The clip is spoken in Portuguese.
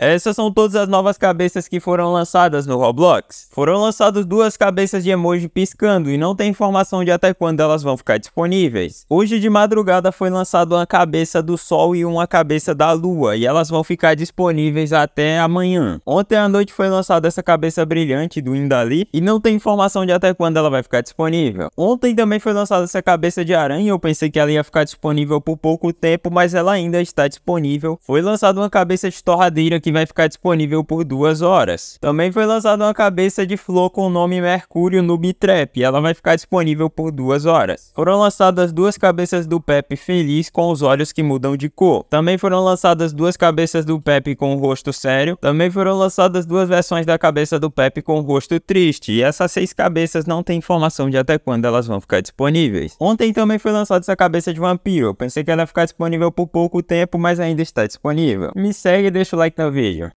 Essas são todas as novas cabeças que foram lançadas no Roblox. Foram lançadas duas cabeças de emoji piscando e não tem informação de até quando elas vão ficar disponíveis. Hoje de madrugada foi lançada uma cabeça do Sol e uma cabeça da Lua e elas vão ficar disponíveis até amanhã. Ontem à noite foi lançada essa cabeça brilhante do Indali e não tem informação de até quando ela vai ficar disponível. Ontem também foi lançada essa cabeça de aranha, eu pensei que ela ia ficar disponível por pouco tempo, mas ela ainda está disponível. Foi lançada uma cabeça de torradeira que que vai ficar disponível por duas horas. Também foi lançada uma cabeça de flor com o nome Mercúrio Noob Trap, ela vai ficar disponível por duas horas. Foram lançadas duas cabeças do Pepe feliz com os olhos que mudam de cor. Também foram lançadas duas cabeças do Pepe com o rosto sério. Também foram lançadas duas versões da cabeça do Pepe com o rosto triste. E essas seis cabeças não tem informação de até quando elas vão ficar disponíveis. Ontem também foi lançada essa cabeça de vampiro. Eu pensei que ela ia ficar disponível por pouco tempo, mas ainda está disponível. Me segue, e deixa o like no vídeo Матвею